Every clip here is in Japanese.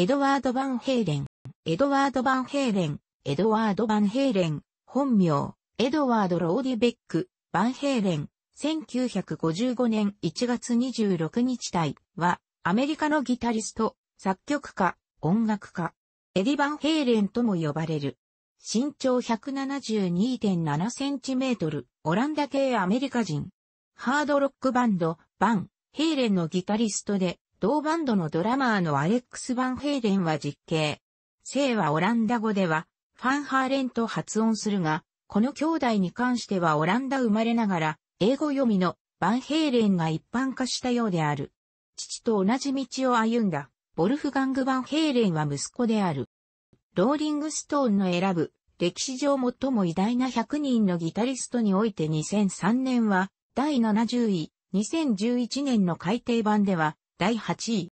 エドワード・バンヘイレン、エドワード・バンヘイレン、エドワード・バンヘイレン、本名、エドワード・ローディベック、バンヘイレン、1955年1月26日体は、アメリカのギタリスト、作曲家、音楽家、エディ・バンヘイレンとも呼ばれる。身長172.7センチメートル、オランダ系アメリカ人。ハードロックバンド、バン、ヘイレンのギタリストで、同バンドのドラマーのアレックス・バンヘイレンは実刑。姓はオランダ語では、ファンハーレンと発音するが、この兄弟に関してはオランダ生まれながら、英語読みのバンヘイレンが一般化したようである。父と同じ道を歩んだ、ボルフガング・バンヘイレンは息子である。ローリングストーンの選ぶ、歴史上最も偉大な100人のギタリストにおいて2003年は、第70位、2011年の改訂版では、第8位。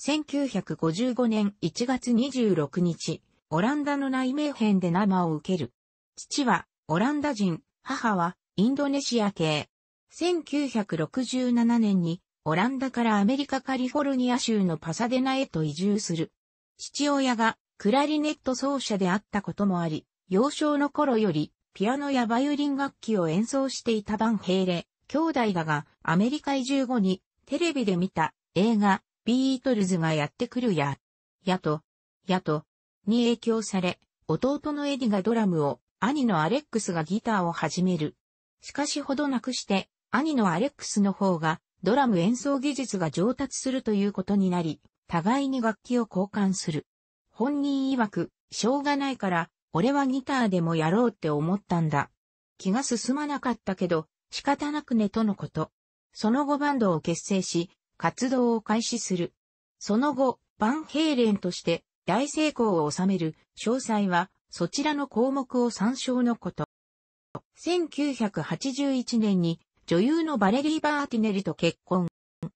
1955年1月26日、オランダの内名編で生を受ける。父はオランダ人、母はインドネシア系。1967年にオランダからアメリカカリフォルニア州のパサデナへと移住する。父親がクラリネット奏者であったこともあり、幼少の頃よりピアノやバイオリン楽器を演奏していたバンヘイレ、兄弟だがアメリカ移住後にテレビで見た映画、ビートルズがやってくるや、やと、やと、に影響され、弟のエディがドラムを、兄のアレックスがギターを始める。しかしほどなくして、兄のアレックスの方が、ドラム演奏技術が上達するということになり、互いに楽器を交換する。本人曰く、しょうがないから、俺はギターでもやろうって思ったんだ。気が進まなかったけど、仕方なくねとのこと。その後バンドを結成し、活動を開始する。その後、バンヘイレンとして大成功を収める詳細はそちらの項目を参照のこと。1981年に女優のバレリー・バーティネリと結婚。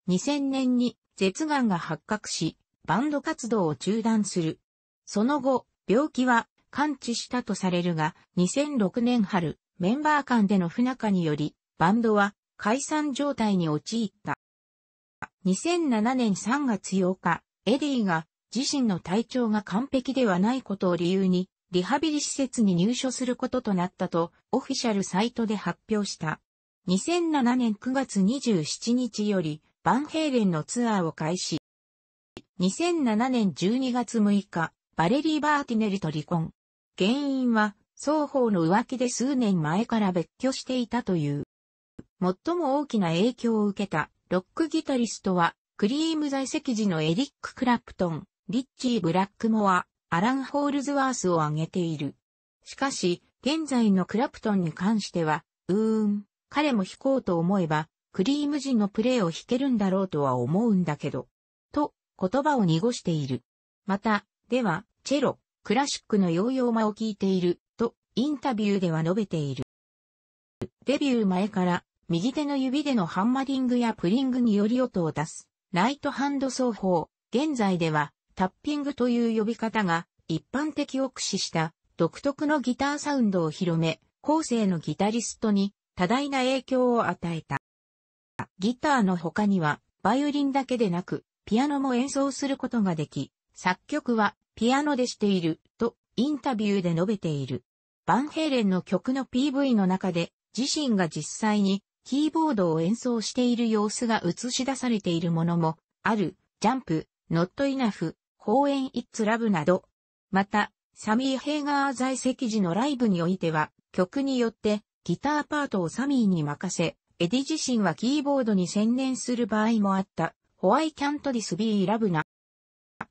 2000年に舌眼が発覚し、バンド活動を中断する。その後、病気は完治したとされるが、2006年春、メンバー間での不仲により、バンドは解散状態に陥った。2007年3月8日、エディが自身の体調が完璧ではないことを理由に、リハビリ施設に入所することとなったと、オフィシャルサイトで発表した。2007年9月27日より、バンヘイレンのツアーを開始。2007年12月6日、バレリー・バーティネルと離婚。原因は、双方の浮気で数年前から別居していたという。最も大きな影響を受けたロックギタリストは、クリーム在籍時のエリック・クラプトン、リッチー・ブラックモア、アラン・ホールズワースを挙げている。しかし、現在のクラプトンに関しては、うーん、彼も弾こうと思えば、クリーム人のプレイを弾けるんだろうとは思うんだけど、と、言葉を濁している。また、では、チェロ、クラシックのヨーヨーマを聴いている、と、インタビューでは述べている。デビュー前から、右手の指でのハンマリングやプリングにより音を出す、ライトハンド奏法。現在では、タッピングという呼び方が、一般的を駆使した独特のギターサウンドを広め、後世のギタリストに多大な影響を与えた。ギターの他には、バイオリンだけでなく、ピアノも演奏することができ、作曲はピアノでしているとインタビューで述べている。バンヘイレンの曲の PV の中で自身が実際にキーボードを演奏している様子が映し出されているものも、ある、ジャンプ、ノットイナフ、放演イッツラブなど。また、サミー・ヘイガー在籍時のライブにおいては、曲によって、ギターパートをサミーに任せ、エディ自身はキーボードに専念する場合もあった、ホワイ・キャント・ディス・ビー・ラブな。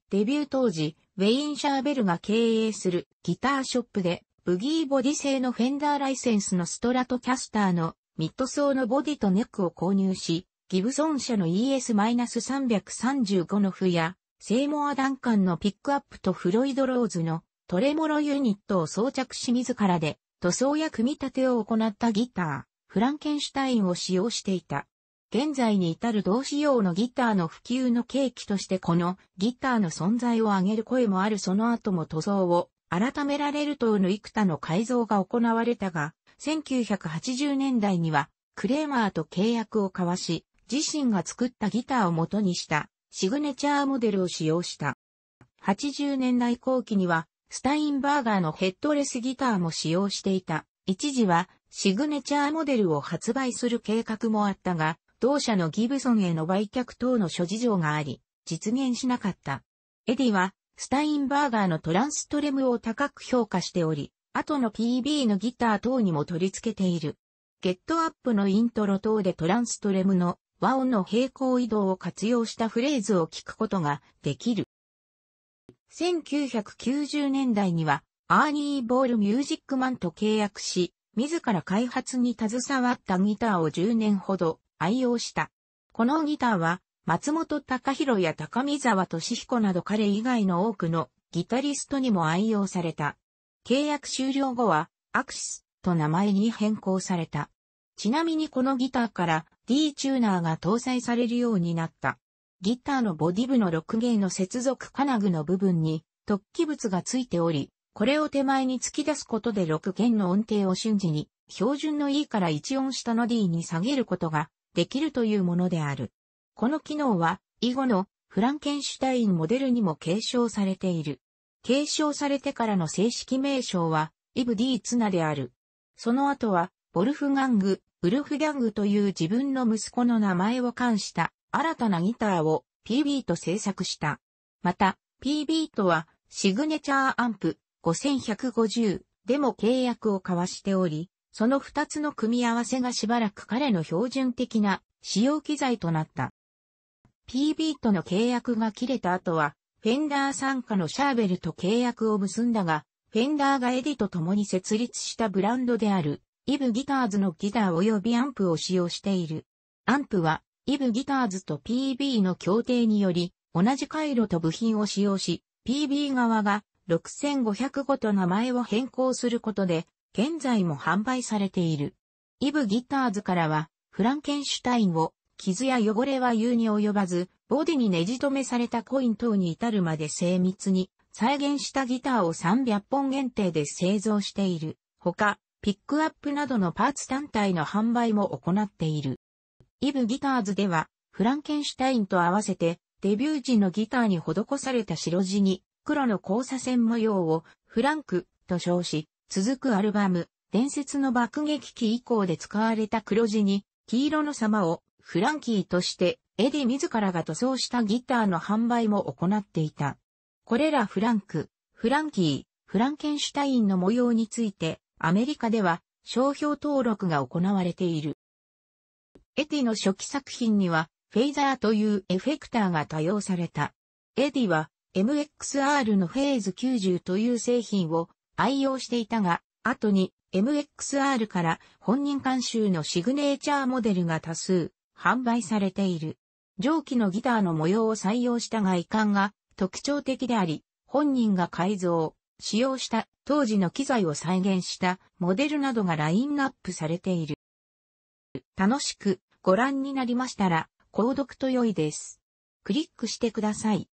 デビュー当時、ウェイン・シャーベルが経営するギターショップで、ブギーボディ製のフェンダーライセンスのストラトキャスターのミッドソーのボディとネックを購入し、ギブソン社の ES-335 の譜や、セイモア・ダンカンのピックアップとフロイド・ローズのトレモロユニットを装着し自らで塗装や組み立てを行ったギター、フランケンシュタインを使用していた。現在に至る同仕様のギターの普及の契機としてこのギターの存在を挙げる声もあるその後も塗装を改められる等の幾多の改造が行われたが、1980年代にはクレーマーと契約を交わし、自身が作ったギターを元にしたシグネチャーモデルを使用した。80年代後期にはスタインバーガーのヘッドレスギターも使用していた。一時はシグネチャーモデルを発売する計画もあったが、同社のギブソンへの売却等の諸事情があり、実現しなかった。エディは、スタインバーガーのトランストレムを高く評価しており、後の PB のギター等にも取り付けている。ゲットアップのイントロ等でトランストレムの和音の平行移動を活用したフレーズを聞くことができる。1990年代にはアーニー・ボール・ミュージックマンと契約し、自ら開発に携わったギターを10年ほど愛用した。このギターは松本隆弘や高見沢俊彦など彼以外の多くのギタリストにも愛用された。契約終了後は、アクシスと名前に変更された。ちなみにこのギターから D チューナーが搭載されるようになった。ギターのボディ部の6弦の接続金具の部分に突起物がついており、これを手前に突き出すことで6弦の音程を瞬時に標準の E から1音下の D に下げることができるというものである。この機能は以後のフランケンシュタインモデルにも継承されている。継承されてからの正式名称は、イブ・ディツナである。その後は、ボルフガング、ウルフギャングという自分の息子の名前を冠した新たなギターを PB と制作した。また、PB とはシグネチャーアンプ5150でも契約を交わしており、その2つの組み合わせがしばらく彼の標準的な使用機材となった。PB との契約が切れた後は、フェンダー参加のシャーベルと契約を結んだが、フェンダーがエディと共に設立したブランドである、イブギターズのギター及びアンプを使用している。アンプは、イブギターズと PB の協定により、同じ回路と部品を使用し、PB 側が6505と名前を変更することで、現在も販売されている。イブギターズからは、フランケンシュタインを、傷や汚れは言うに及ばず、ボディにねじ止めされたコイン等に至るまで精密に再現したギターを300本限定で製造している。ほか、ピックアップなどのパーツ単体の販売も行っている。イブギターズでは、フランケンシュタインと合わせて、デビュー時のギターに施された白地に、黒の交差線模様を、フランク、と称し、続くアルバム、伝説の爆撃機以降で使われた黒地に、黄色の様をフランキーとして、エディ自らが塗装したギターの販売も行っていた。これらフランク、フランキー、フランケンシュタインの模様について、アメリカでは商標登録が行われている。エディの初期作品には、フェイザーというエフェクターが多用された。エディは、MXR のフェーズ90という製品を愛用していたが、後に MXR から本人監修のシグネーチャーモデルが多数販売されている。上記のギターの模様を採用した外観が特徴的であり、本人が改造、使用した当時の機材を再現したモデルなどがラインナップされている。楽しくご覧になりましたら、購読と良いです。クリックしてください。